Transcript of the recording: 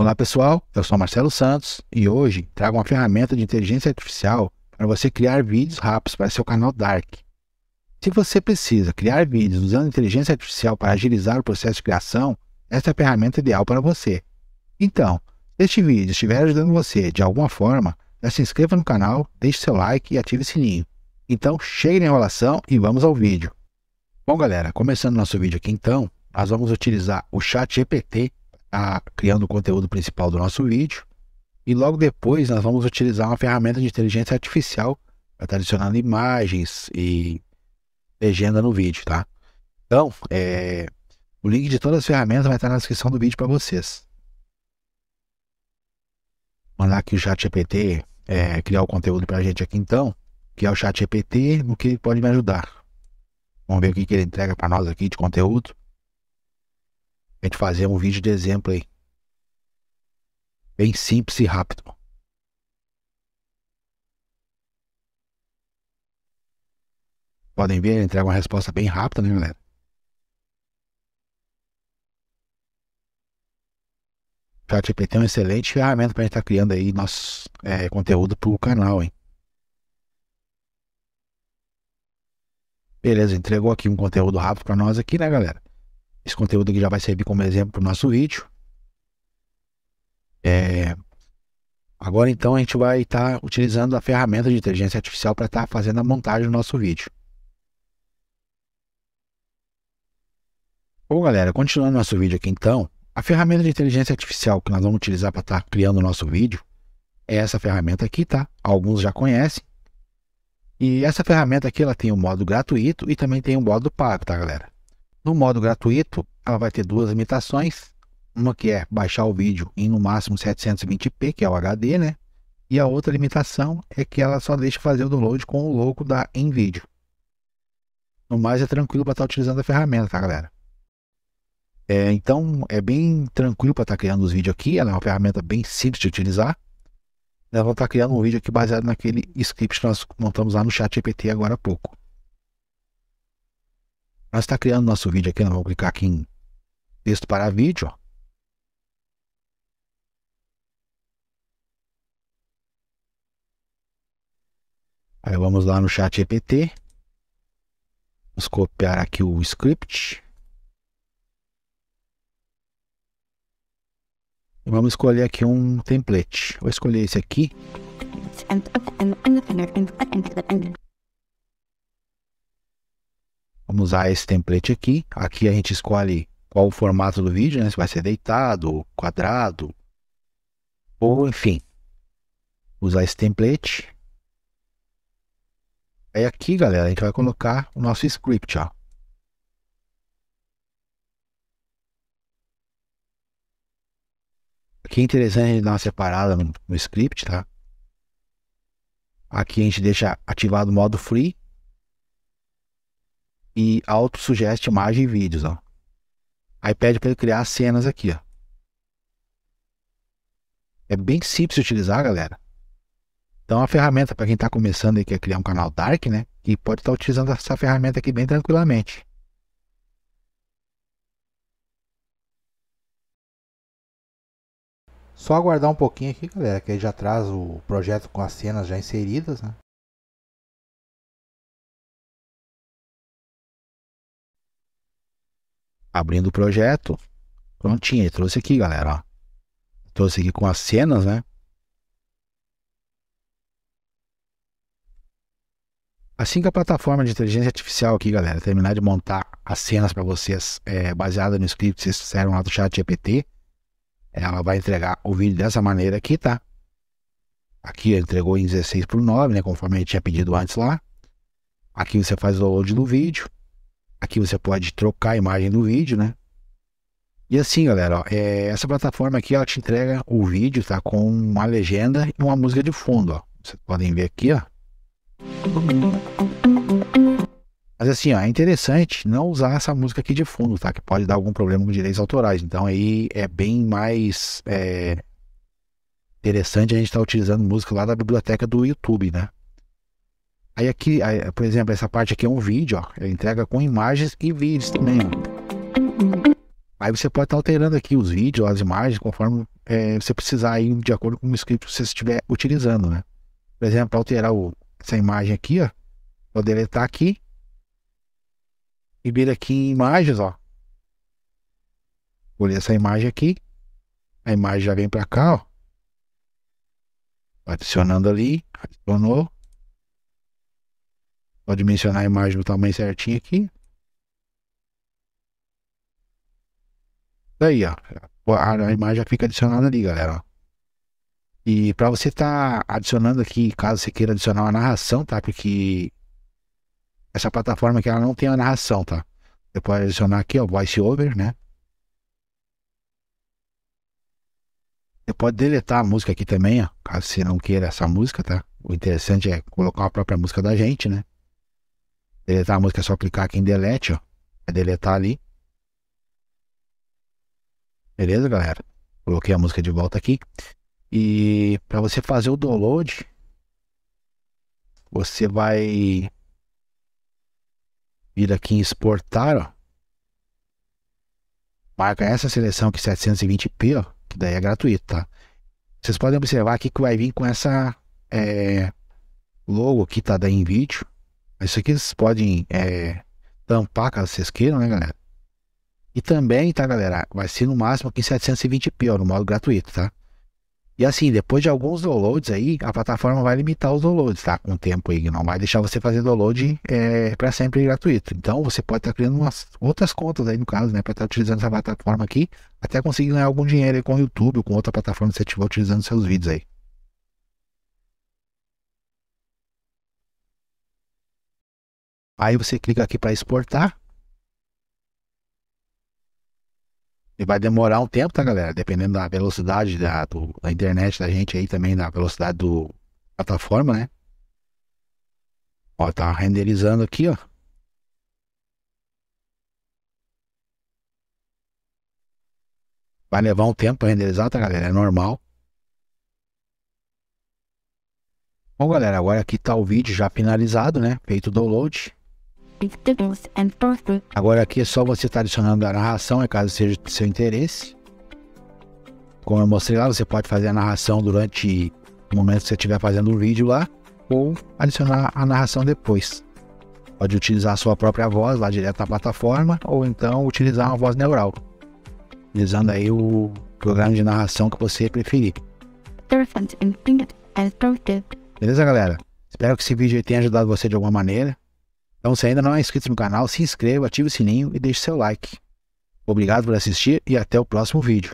Olá pessoal, eu sou Marcelo Santos e hoje trago uma ferramenta de inteligência artificial para você criar vídeos rápidos para seu canal Dark. Se você precisa criar vídeos usando inteligência artificial para agilizar o processo de criação, esta é a ferramenta ideal para você. Então, se este vídeo estiver ajudando você de alguma forma, já se inscreva no canal, deixe seu like e ative o sininho. Então, chegue na enrolação e vamos ao vídeo. Bom galera, começando nosso vídeo aqui então, nós vamos utilizar o chat GPT a, criando o conteúdo principal do nosso vídeo. E logo depois nós vamos utilizar uma ferramenta de inteligência artificial para tá adicionar imagens e legenda no vídeo, tá? Então, é, o link de todas as ferramentas vai estar tá na descrição do vídeo para vocês. Mandar aqui o chat GPT é, criar o conteúdo para a gente aqui então, que é o chat GPT, no que ele pode me ajudar. Vamos ver o que, que ele entrega para nós aqui de conteúdo. A gente fazer um vídeo de exemplo aí. Bem simples e rápido. Podem ver, entrega uma resposta bem rápida, né, galera? ChatGPT é uma excelente ferramenta para a gente estar tá criando aí nosso é, conteúdo para o canal, hein? Beleza, entregou aqui um conteúdo rápido para nós aqui, né, galera? Esse conteúdo aqui já vai servir como exemplo para o nosso vídeo. É... Agora então a gente vai estar tá utilizando a ferramenta de inteligência artificial para estar tá fazendo a montagem do nosso vídeo. Bom galera, continuando nosso vídeo aqui então, a ferramenta de inteligência artificial que nós vamos utilizar para estar tá criando o nosso vídeo é essa ferramenta aqui, tá? Alguns já conhecem. E essa ferramenta aqui ela tem o um modo gratuito e também tem o um modo pago, tá galera? No modo gratuito, ela vai ter duas limitações. Uma que é baixar o vídeo em no máximo 720p, que é o HD, né? E a outra limitação é que ela só deixa fazer o download com o logo da NVIDIA. No mais, é tranquilo para estar tá utilizando a ferramenta, tá, galera? É, então, é bem tranquilo para estar tá criando os vídeos aqui. Ela é uma ferramenta bem simples de utilizar. Nós vamos estar criando um vídeo aqui baseado naquele script que nós montamos lá no chat GPT agora há pouco. Nós está criando nosso vídeo aqui, nós vamos clicar aqui em texto para vídeo. Ó. Aí vamos lá no chat EPT. Vamos copiar aqui o script. E vamos escolher aqui um template. Vou escolher esse aqui. Vamos usar esse template aqui. Aqui a gente escolhe qual o formato do vídeo, né? Se vai ser deitado, quadrado, ou enfim. Usar esse template. Aí aqui, galera, a gente vai colocar o nosso script, ó. Aqui é interessante a gente dar uma separada no, no script, tá? Aqui a gente deixa ativado o modo free, e auto auto-sugeste imagem e vídeos, ó. Aí pede para ele criar cenas aqui, ó. É bem simples de utilizar, galera. Então, é uma ferramenta para quem está começando e quer criar um canal Dark, né? E pode estar tá utilizando essa ferramenta aqui bem tranquilamente. Só aguardar um pouquinho aqui, galera, que aí já traz o projeto com as cenas já inseridas, né? abrindo o projeto. Prontinho, ele trouxe aqui, galera. Ó. Trouxe aqui com as cenas, né? Assim que a plataforma de inteligência artificial aqui, galera, terminar de montar as cenas para vocês, é, baseada no script que vocês fizeram lá do chat GPT, ela vai entregar o vídeo dessa maneira aqui, tá? Aqui entregou em 16 por 9, né? Conforme a gente tinha pedido antes lá. Aqui você faz o download do vídeo. Aqui você pode trocar a imagem do vídeo, né? E assim, galera, ó, é, essa plataforma aqui ela te entrega o vídeo, tá? Com uma legenda e uma música de fundo, ó. Vocês podem ver aqui, ó. Mas assim, ó, é interessante não usar essa música aqui de fundo, tá? Que pode dar algum problema com direitos autorais. Então aí é bem mais é, interessante a gente estar tá utilizando música lá da biblioteca do YouTube, né? Aí aqui, aí, por exemplo, essa parte aqui é um vídeo, ó. Ele entrega com imagens e vídeos também, ó. Aí você pode estar tá alterando aqui os vídeos, as imagens, conforme é, você precisar aí, de acordo com o script que você estiver utilizando, né? Por exemplo, para alterar o, essa imagem aqui, ó. Vou deletar aqui. E vir aqui em imagens, ó. Olhei essa imagem aqui. A imagem já vem para cá, ó. Adicionando ali. Adicionou. Vou dimensionar a imagem do tamanho certinho aqui. Daí, tá ó. A, imagem já fica adicionada ali, galera. E para você estar tá adicionando aqui, caso você queira adicionar uma narração, tá? Porque essa plataforma aqui, ela não tem a narração, tá? Você pode adicionar aqui, ó, voiceover, né? Você pode deletar a música aqui também, ó, caso você não queira essa música, tá? O interessante é colocar a própria música da gente, né? Deletar é, tá, a música é só clicar aqui em delete, ó. É deletar ali. Beleza, galera? Coloquei a música de volta aqui. E para você fazer o download, você vai vir aqui em exportar, ó. Marca essa seleção aqui 720p, ó, que daí é gratuito, tá? Vocês podem observar aqui que vai vir com essa é, logo aqui, tá? Da vídeo isso aqui vocês podem é, tampar caso vocês queiram, né, galera? E também, tá, galera? Vai ser no máximo aqui 720p, ó, no modo gratuito, tá? E assim, depois de alguns downloads aí, a plataforma vai limitar os downloads, tá? Com o tempo aí, não vai deixar você fazer download é, para sempre gratuito. Então você pode estar tá criando umas outras contas aí, no caso, né? Para estar tá utilizando essa plataforma aqui, até conseguir ganhar algum dinheiro aí com o YouTube ou com outra plataforma que você estiver utilizando seus vídeos aí. Aí você clica aqui para exportar. E vai demorar um tempo, tá, galera? Dependendo da velocidade da, do, da internet da gente aí também, da velocidade do plataforma, né? Ó, tá renderizando aqui, ó. Vai levar um tempo para renderizar, tá, galera? É normal. Bom, galera, agora aqui tá o vídeo já finalizado, né? Feito o download. Agora aqui é só você estar tá adicionando a narração, é caso seja do seu interesse. Como eu mostrei lá, você pode fazer a narração durante o momento que você estiver fazendo o vídeo lá, ou adicionar a narração depois. Pode utilizar a sua própria voz lá direto na plataforma, ou então utilizar uma voz neural, utilizando aí o programa de narração que você preferir. Beleza, galera? Espero que esse vídeo tenha ajudado você de alguma maneira. Então, se ainda não é inscrito no canal, se inscreva, ative o sininho e deixe seu like. Obrigado por assistir e até o próximo vídeo.